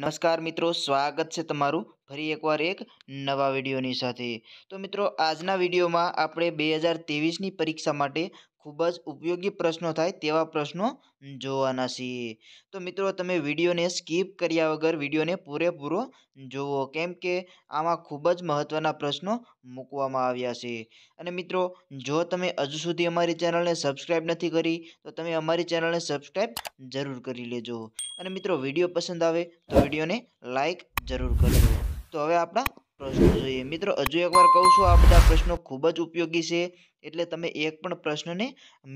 નમસ્કાર મિત્રો સ્વાગત છે તમારું ફરી એકવાર એક નવા વિડીયોની સાથે તો મિત્રો આજના વિડીયોમાં આપણે બે હજાર તેવીસની પરીક્ષા માટે ખૂબ જ ઉપયોગી પ્રશ્નો થાય તેવા પ્રશ્નો જોવાના છીએ તો મિત્રો તમે વિડીયોને સ્કીપ કર્યા વગર વિડીયોને પૂરેપૂરો જુઓ કેમ કે આમાં ખૂબ જ મહત્ત્વના પ્રશ્નો મૂકવામાં આવ્યા છે અને મિત્રો જો તમે હજુ સુધી અમારી ચેનલને સબસ્ક્રાઈબ નથી કરી તો તમે અમારી ચેનલને સબસ્ક્રાઈબ જરૂર કરી લેજો અને મિત્રો વિડીયો પસંદ આવે તો વિડીયોને લાઇક જરૂર કરજો તો હવે આપણા પ્રશ્ન જોઈએ મિત્રો હજુ એકવાર કહું છું આ બધા પ્રશ્નો ખૂબ જ ઉપયોગી છે એટલે તમે એક પણ પ્રશ્નને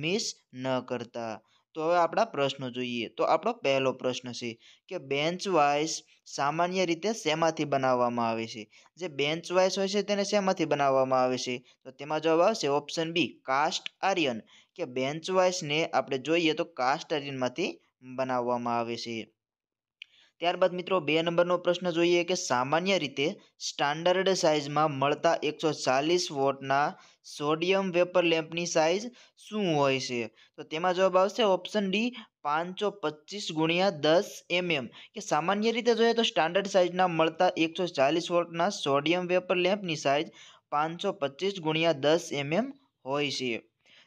મિસ ન કરતા તો હવે આપણા પ્રશ્નો જોઈએ તો આપણો પહેલો પ્રશ્ન છે કે બેન્ચ વાઇસ સામાન્ય રીતે શેમાંથી બનાવવામાં આવે છે જે બેન્ચ વાઇસ હોય છે તેને શેમાંથી બનાવવામાં આવે છે તો તેમાં જવાબ આવશે ઓપ્શન બી કાસ્ટ આર્યન કે બેન્ચ વાઇસને આપણે જોઈએ તો કાસ્ટ આર્યનમાંથી બનાવવામાં આવે છે ત્યારબાદ મિત્રો બે નંબરનો પ્રશ્ન જોઈએ કે સામાન્ય રીતે સ્ટાન્ડર્ડ સાઇઝમાં મળતા એકસો ચાલીસ વોટના સોડિયમ વેપર લેમ્પની સાઇઝ શું હોય છે તો તેમાં જવાબ આવશે ઓપ્શન ડી પાંચસો પચીસ ગુણ્યા દસ એમએમ કે સામાન્ય રીતે જોઈએ તો સ્ટાન્ડર્ડ સાઇઝના મળતા એકસો ચાલીસ વોટના સોડિયમ વેપર લેમ્પની સાઇઝ પાંચસો પચીસ ગુણ્યા દસ એમએમ હોય છે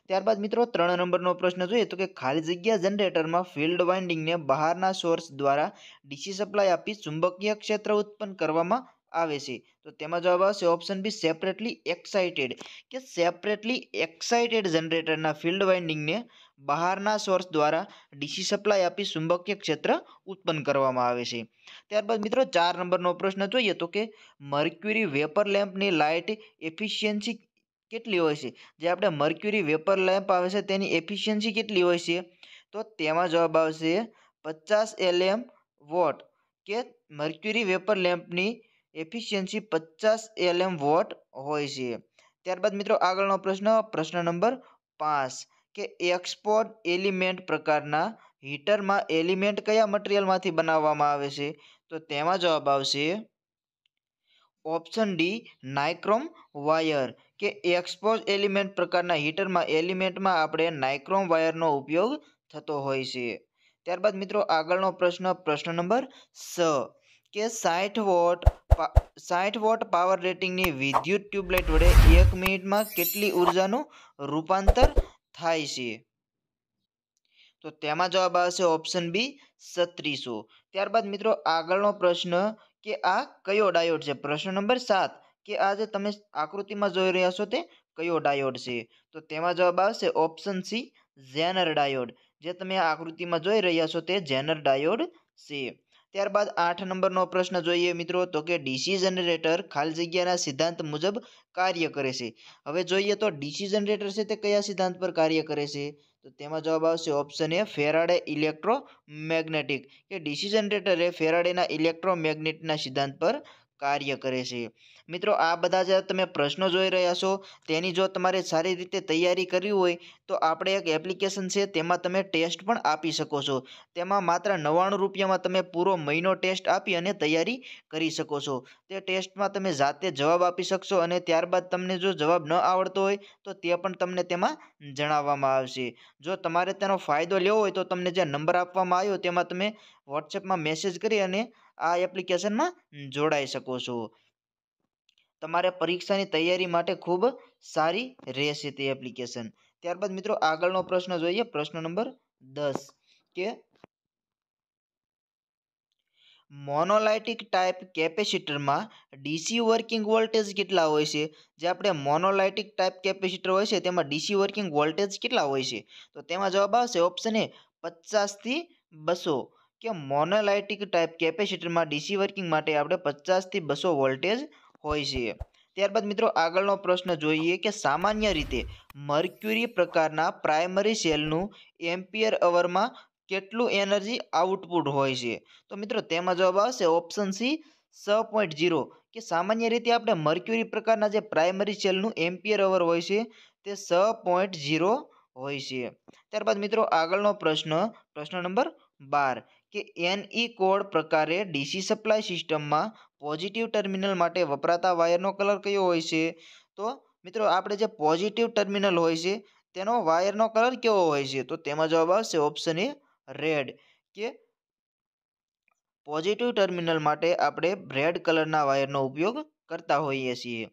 ત્યારબાદ મિત્રો ત્રણ નંબરનો પ્રશ્ન જોઈએ તો કે ખાલી જગ્યા જનરેટરમાં ફિલ્ડ વાઇન્ડિંગને બહારના સોર્સ દ્વારા ડીસી સપ્લાય આપી ચુંબકીય ક્ષેત્ર ઉત્પન્ન કરવામાં આવે છે તો તેમાં જવાબ આવશે ઓપ્શન બી સેપરેટલી એક્સાઇટેડ કે સેપરેટલી એક્સાઇટેડ જનરેટરના ફિલ્ડ વાઇન્ડિંગને બહારના સોર્સ દ્વારા ડીસી સપ્લાય આપી ચુંબકીય ક્ષેત્ર ઉત્પન્ન કરવામાં આવે છે ત્યારબાદ મિત્રો ચાર નંબરનો પ્રશ્ન જોઈએ તો કે મર્ક્યુરી વેપર લેમ્પની લાઇટ એફિશિયન્સી કેટલી હોય છે જે આપણે મર્ક્યુરી વેપર લેમ્પ આવે છે તેની એફિશિયન્સી કેટલી હોય છે તો તેમાં જવાબ આવશે પચાસ એલએમ વોટ કે મર્ક્યુરી વેપર લેમ્પની એફિશિયન્સી પચાસ એલએમ વોટ હોય છે ત્યારબાદ મિત્રો આગળનો પ્રશ્ન પ્રશ્ન નંબર પાંચ કે એક્સપોર્ટ એલિમેન્ટ પ્રકારના હીટરમાં એલિમેન્ટ કયા મટીરિયલમાંથી બનાવવામાં આવે છે તો તેમાં જવાબ આવશે ઓપ્શન ડી નાઇક્રોમ વાયર કે એક્સપોઝ એલિમેન્ટ પ્રકારના હીટરમાં એલિમેન્ટમાં આપણે નાઇક્રોમ વાયરનો ઉપયોગ થતો હોય છે ત્યારબાદ મિત્રો આગળનો પ્રશ્ન પ્રશ્ન નંબર સ કે સાઠ વોટ સાઠ વોટ પાવર રેટિંગની વિદ્યુત ટ્યુબલાઇટ વડે એક મિનિટમાં કેટલી ઉર્જાનું રૂપાંતર થાય છે તો તેમાં જવાબ આવશે ઓપ્શન બી સત્રીસો ત્યારબાદ મિત્રો આગળનો પ્રશ્ન કે આ કયો ડાયોડ છે પ્રશ્ન નંબર સાત કે આ જે તમે આકૃતિમાં જોઈ રહ્યા છો તે કયો ડાયોડ છે તો તેમાં જવાબ આવશે ઓપ્શન સી ઝેનર ડાયોડ જે તમે આકૃતિમાં જોઈ રહ્યા છો તે ઝેનર ડાયોડ છે ત્યારબાદ આઠ નંબરનો પ્રશ્ન જોઈએ મિત્રો તો કે ડીસી જનરેટર ખાલી જગ્યાના સિદ્ધાંત મુજબ કાર્ય કરે છે હવે જોઈએ તો ડીસી જનરેટર છે તે કયા સિદ્ધાંત પર કાર્ય કરે છે તો તેમાં જવાબ આવશે ઓપ્શન એ ફેરાડે ઇલેક્ટ્રોમેગ્નેટિક કે ડીસી જનરેટર એ ફેરાડેના ઇલેક્ટ્રોમેગ્નેટના સિદ્ધાંત પર કાર્ય કરે છે મિત્રો આ બધા જે તમે પ્રશ્નો જોઈ રહ્યા છો તેની જો તમારે સારી રીતે તૈયારી કરવી હોય તો આપણે એક એપ્લિકેશન છે તેમાં તમે ટેસ્ટ પણ આપી શકો છો તેમાં માત્ર નવ્વાણું રૂપિયામાં તમે પૂરો મહિનો ટેસ્ટ આપી અને તૈયારી કરી શકો છો તે ટેસ્ટમાં તમે જાતે જવાબ આપી શકશો અને ત્યારબાદ તમને જો જવાબ ન આવડતો હોય તો તે પણ તમને તેમાં જણાવવામાં આવશે જો તમારે તેનો ફાયદો લેવો હોય તો તમને જે નંબર આપવામાં આવ્યો તેમાં તમે વોટ્સએપમાં મેસેજ કરી અને આ એપ્લિકેશનમાં જોડાઈ શકો છો તમારે પરીક્ષાની તૈયારી માટે ખૂબ સારી રહેશે તે એપ્લિકેશન ત્યારબાદ મિત્રો આગળનો પ્રશ્ન જોઈએ પ્રશ્ન નંબર દસ કે મોનોલાઇટિક ટાઈપ કેપેસિટરમાં ડીસી વર્કિંગ વોલ્ટેજ કેટલા હોય છે જે આપણે મોનોલાઇટિક ટાઈપ કેપેસિટર હોય છે તેમાં ડીસી વર્કિંગ વોલ્ટેજ કેટલા હોય છે તો તેમાં જવાબ આવશે ઓપ્શન એ પચાસથી બસો કે મોનોલાઇટિક ટાઈપ કેપેસિટરમાં ડીસી વર્કિંગ માટે આપણે પચાસથી બસો વોલ્ટેજ હોય છે ત્યારબાદ મિત્રો આગળનો પ્રશ્ન જોઈએ કે સામાન્ય રીતે મર્ક્યુરી પ્રકારના પ્રાઇમરી સેલનું એમ્પિયર અવરમાં કેટલું એનર્જી આઉટપુટ હોય છે તો મિત્રો તેમાં જવાબ આવશે ઓપ્શન સી સ પોઈન્ટ ઝીરો કે સામાન્ય રીતે આપણે મર્ક્યુરી પ્રકારના જે પ્રાઇમરી સેલનું એમ્પિયર અવર હોય છે તે સ પોઈન્ટ ઝીરો હોય છે ત્યારબાદ મિત્રો આગળનો પ્રશ્ન પ્રશ્ન નંબર બાર કે એનઈ e કોડ પ્રકારે ડીસી સપ્લાય સિસ્ટમમાં પોઝિટિવ ટર્મિનલ માટે વપરાતા વાયરનો કલર કયો હોય છે તો મિત્રો આપણે જે પોઝિટિવ ટર્મિનલ હોય છે તેનો વાયરનો કલર કેવો હોય છે તો તેમાં જવાબ આવશે ઓપ્શન એ રેડ કે પોઝિટિવ ટર્મિનલ માટે આપણે રેડ કલરના વાયરનો ઉપયોગ કરતા હોઈએ છીએ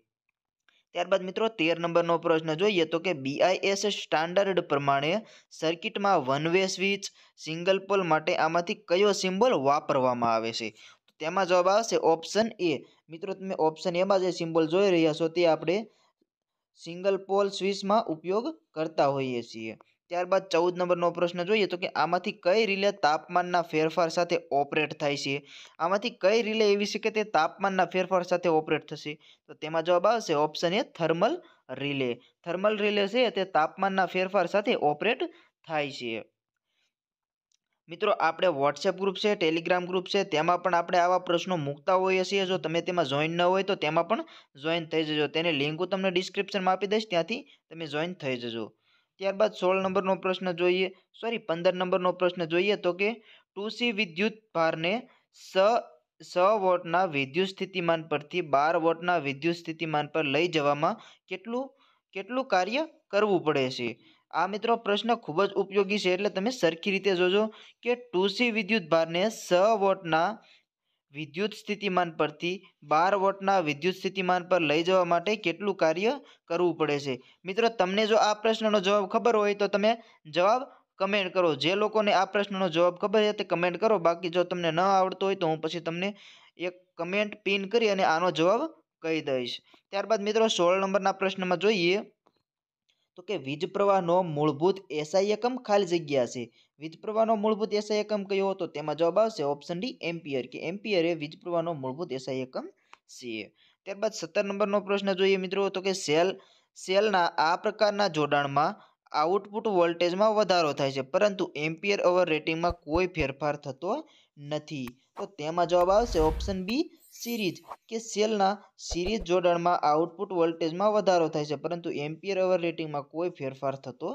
ત્યારબાદ મિત્રો તેર નંબરનો પ્રશ્ન જોઈએ તો કે બીઆઈએસ સ્ટાન્ડર્ડ પ્રમાણે સર્કિટમાં one way switch single pole માટે આમાંથી કયો સિમ્બોલ વાપરવામાં આવે છે તેમાં જવાબ આવશે ઓપ્શન એ મિત્રો તમે ઓપ્શન એમાં જે સિમ્બોલ જોઈ રહ્યા છો તે આપણે સિંગલ પોલ સ્વિચમાં ઉપયોગ કરતા હોઈએ છીએ ત્યારબાદ ચૌદ નંબરનો પ્રશ્ન જોઈએ તો કે આમાંથી કઈ રિલે તાપમાનના ફેરફાર સાથે ઓપરેટ થાય છે આમાંથી કઈ રિલે એવી છે કે તે તાપમાનના ફેરફાર સાથે ઓપરેટ થશે તો તેમાં જવાબ આવશે option A thermal relay thermal relay છે તે તાપમાનના ફેરફાર સાથે ઓપરેટ થાય છે મિત્રો આપણે વોટ્સએપ ગ્રુપ છે ટેલિગ્રામ ગ્રુપ છે તેમાં પણ આપણે આવા પ્રશ્નો મૂકતા હોઈએ છીએ જો તમે તેમાં જોઈન ન હોય તો તેમાં પણ જોઈન થઈ જજો તેની લિંક હું તમને ડિસ્ક્રિપ્શનમાં આપી દઈશ ત્યાંથી તમે જોઈન થઈ જજો ત્યારબાદ સોળ નંબરનો પ્રશ્ન જોઈએ સોરી પંદર નંબરનો પ્રશ્ન જોઈએ તો કે ટુસી વિદ્યુત ભારને સ સ વોટના વિદ્યુત સ્થિતિમાન પરથી બાર વોટના વિદ્યુત સ્થિતિમાન પર લઈ જવામાં કેટલું કેટલું કાર્ય કરવું પડે છે આ મિત્રો પ્રશ્ન ખૂબ જ ઉપયોગી છે એટલે તમે સરખી રીતે જોજો કે ટુસી ભારને સ વોટના વિદ્યુત સ્થિતિમાન પરથી બાર વોટના વિદ્યુત સ્થિતિમાન પર લઈ જવા માટે કેટલું કાર્ય કરવું પડે છે મિત્રો તમને જો આ પ્રશ્નનો જવાબ ખબર હોય તો તમે જવાબ કમેન્ટ કરો જે લોકોને આ પ્રશ્નનો જવાબ ખબર છે તે કમેન્ટ કરો બાકી જો તમને ન આવડતો હોય તો હું પછી તમને એક કમેન્ટ પિન કરી અને આનો જવાબ કહી દઈશ ત્યારબાદ મિત્રો સોળ નંબરના પ્રશ્નમાં જોઈએ તો કે વીજ પ્રવાહનો મૂળભૂત એસઆઈ એકમ ખાલી જગ્યા છે વીજ પ્રવાહનો મૂળભૂત એસઆઈ એકમ કયો હતો તેમાં જવાબ આવશે ઓપ્શન ડી એમ્પિયર કે એમ્પિયર એ વીજ પ્રવાહનો મૂળભૂત એસઆઈ એકમ છે ત્યારબાદ સત્તર નંબરનો પ્રશ્ન જોઈએ મિત્રો તો કે સેલ સેલના આ પ્રકારના જોડાણમાં આઉટપુટ વોલ્ટેજમાં વધારો થાય છે પરંતુ એમ્પિયર અવર રેટિંગમાં કોઈ ફેરફાર થતો નથી તો તેમાં જવાબ આવશે ઓપ્શન બી સિરીઝ કે સેલના સિરીઝ જોડાણમાં આઉટપુટ વોલ્ટેજમાં વધારો થાય છે પરંતુ એમ્પિયર અવર રેટિંગમાં કોઈ ફેરફાર થતો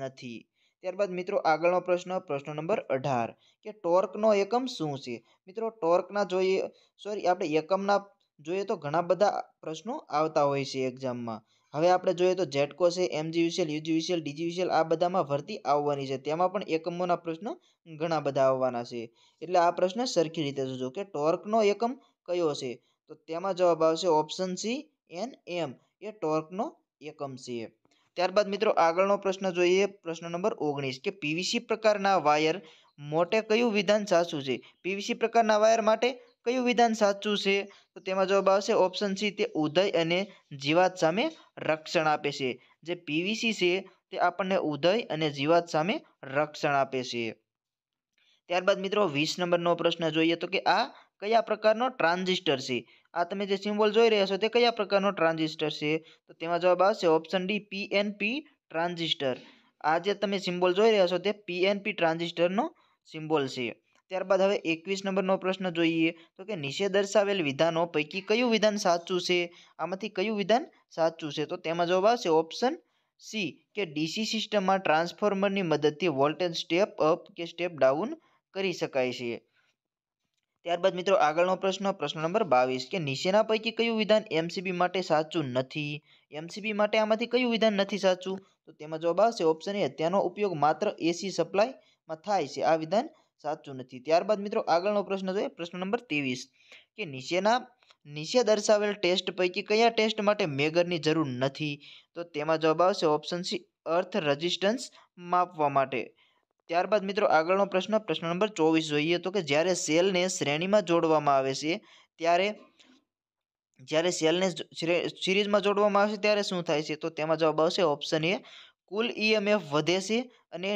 નથી ત્યારબાદ મિત્રો આગળનો પ્રશ્ન પ્રશ્ન નંબર અઢાર કે ટોર્કનો એકમ શું છે મિત્રો ટોર્કના જોઈએ સોરી આપણે એકમના જોઈએ તો ઘણા બધા પ્રશ્નો આવતા હોય છે એક્ઝામમાં હવે આપણે જોઈએ તો જેટકો છે એમજીયુસીએલ યુજીયુસીએલ ડીજીયુસીએલ આ બધામાં ભરતી આવવાની છે તેમાં પણ એકમોના પ્રશ્ન ઘણા બધા આવવાના છે એટલે આ પ્રશ્ન સરખી રીતે જોજો કે ટોર્કનો એકમ કયો છે તો તેમાં જવાબ આવશે ઓપ્શન સી એન એમ એ ટોર્કનો એકમ છે ત્યારબાદ મિત્રો આગળનો પ્રશ્ન જોઈએ પ્રશ્ન નંબર ઓગણીસ કે પીવીસી પ્રકારના વાયર મોટે કયું વિધાન સાચું છે પીવીસી પ્રકારના વાયર માટે કયું વિધાન સાચું છે તો તેમાં જવાબ આવશે ઓપ્શન સી તે ઉદય અને જીવાત સામે રક્ષણ આપે છે જે પીવીસી છે તે આપણને ઉદય અને જીવાત સામે રક્ષણ આપે છે ત્યારબાદ મિત્રો વીસ નંબરનો પ્રશ્ન જોઈએ તો કે આ કયા પ્રકારનો ટ્રાન્ઝિસ્ટર છે આ તમે જે સિમ્બોલ જોઈ રહ્યા છો તે કયા પ્રકારનો ટ્રાન્ઝિસ્ટર છે તો તેમાં જવાબ આવશે ઓપ્શન ડી પીએનપી ટ્રાન્ઝિસ્ટર આ જે તમે સિમ્બોલ જોઈ રહ્યા છો તે પીએનપી ટ્રાન્ઝિસ્ટરનો સિમ્બોલ છે ત્યારબાદ હવે એકવીસ નંબરનો પ્રશ્ન જોઈએ તો કે નીચે દર્શાવેલ વિધાનો પૈકી કયું વિધાન સાચું છે આમાંથી કયું વિધાન સાચું છે તો તેમાં જવાબ આવશે ઓપ્શન સી કે ડીસી સિસ્ટમમાં ટ્રાન્સફોર્મરની મદદથી વોલ્ટેજ સ્ટેપ અપ કે સ્ટેપ ડાઉન કરી શકાય છે ત્યારબાદ મિત્રો આગળનો પ્રશ્ન પ્રશ્ન નંબર બાવીસ કે નીચેના પૈકી કયું વિધાન એમસીબી માટે સાચું નથી એમસીબી માટે આમાંથી કયું વિધાન નથી સાચું તો તેમાં જવાબ આવશે ઓપ્શન એ તેનો ઉપયોગ માત્ર એસી સપ્લાયમાં થાય છે આ વિધાન સાચું નથી ત્યારબાદ મિત્રો આગળનો પ્રશ્ન જોઈએ પ્રશ્ન નંબર ત્રેવીસ કે નીચેના નીચે દર્શાવેલ ટેસ્ટ પૈકી કયા ટેસ્ટ માટે મેગરની જરૂર નથી તો તેમાં જવાબ આવશે ઓપ્શન સી અર્થ રેઝિસ્ટન્સ માપવા માટે ત્યારબાદ મિત્રો આગળનો પ્રશ્ન પ્રશ્ન નંબર ચોવીસ જોઈએ તો કે જ્યારે સેલને શ્રેણીમાં જોડવામાં આવે છે ત્યારે જ્યારે સેલને સિરીઝમાં જોડવામાં આવશે ત્યારે શું થાય છે તો તેમાં જવાબ આવશે ઓપ્શન એ કુલ ઈએમએફ વધે છે અને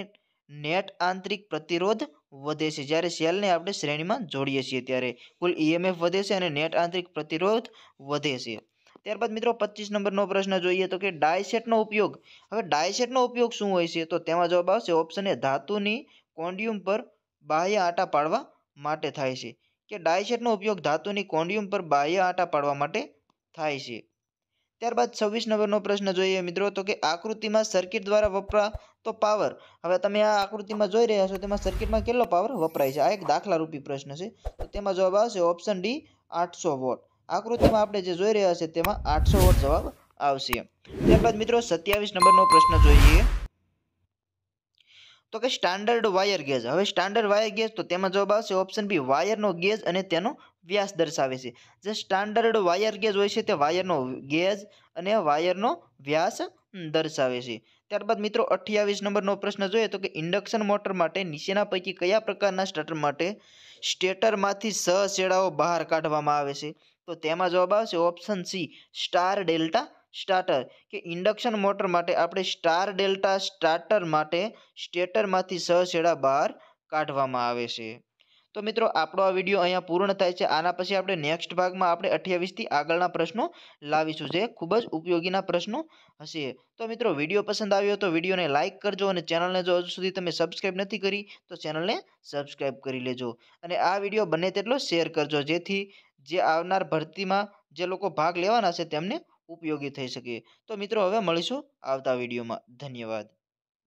નેટ આંતરિક પ્રતિરોધ વધે છે જ્યારે સેલને આપણે શ્રેણીમાં જોડીએ છીએ ત્યારે કુલ ઈએમએફ વધે છે અને નેટ આંતરિક પ્રતિરોધ વધે છે ત્યારબાદ મિત્રો પચીસ નંબરનો પ્રશ્ન જોઈએ તો કે ડાયસેટનો ઉપયોગ હવે ડાયસેટનો ઉપયોગ શું હોય છે તો તેમાં જવાબ આવશે ઓપ્શન એ ધાતુની કોન્ડ્યુમ પર બાહ્ય આટા પાડવા માટે થાય છે કે ડાયસેટનો ઉપયોગ ધાતુની કોન્ડ્યુમ પર બાહ્ય આટા પાડવા માટે થાય છે ત્યારબાદ છવ્વીસ નંબરનો પ્રશ્ન જોઈએ મિત્રો તો કે આકૃતિમાં સર્કિટ દ્વારા વપરા તો પાવર હવે તમે આ આકૃતિમાં જોઈ રહ્યા છો તેમાં સર્કિટમાં કેટલો પાવર વપરાય છે આ એક દાખલારૂપી પ્રશ્ન છે તો તેમાં જવાબ આવશે ઓપ્શન ડી આઠસો વોટ આકૃતિમાં આપણે જે જોઈ રહ્યા છે તેમાં આઠસો વોટ જવાબ આવશે ત્યારબાદ મિત્રો સત્યાવીસ નંબરનો પ્રશ્ન જોઈએ તો કે સ્ટાન્ડર્ડ વાયર ગેજ હવે સ્ટાન્ડર્ડ વાયર ગેજ તો તેમાં જવાબ આવશે ઓપ્શન બી વાયરનો ગેજ અને તેનો વ્યાસ દર્શાવે છે જે સ્ટાન્ડર્ડ વાયર ગેજ હોય છે તે વાયરનો ગેજ અને વાયરનો વ્યાસ દર્શાવે છે ત્યારબાદ મિત્રો અઠ્યાવીસ નંબરનો પ્રશ્ન જોઈએ તો કે ઇન્ડક્શન મોટર માટે નીચેના પૈકી કયા પ્રકારના સ્ટાર્ટર માટે સ્ટેટરમાંથી સહ શેડાઓ બહાર કાઢવામાં આવે છે તો તેમાં જવાબ આવશે option C star delta starter કે ઇન્ડક્શન મોટર માટે આપણે સ્ટાર ડેલ્ટા સ્ટાર્ટર માટે સ્ટેટરમાંથી સહસેડા બહાર કાઢવામાં આવે છે તો મિત્રો આપણો આ વિડીયો અહીંયા પૂર્ણ થાય છે આના પછી આપણે નેક્સ્ટ ભાગમાં આપણે અઠ્યાવીસથી આગળના પ્રશ્નો લાવીશું જે ખૂબ જ ઉપયોગીના પ્રશ્નો હશે તો મિત્રો વિડીયો પસંદ આવ્યો તો વિડીયોને લાઇક કરજો અને ચેનલને જો હજુ સુધી તમે સબસ્ક્રાઇબ નથી કરી તો ચેનલને સબસ્ક્રાઈબ કરી લેજો અને આ વિડીયો બને તેટલો શેર કરજો જેથી જે આવનાર ભરતીમાં જે લોકો ભાગ લેવાના છે તેમને ઉપયોગી થઈ શકે તો મિત્રો હવે મળીશું આવતા વિડીયોમાં ધન્યવાદ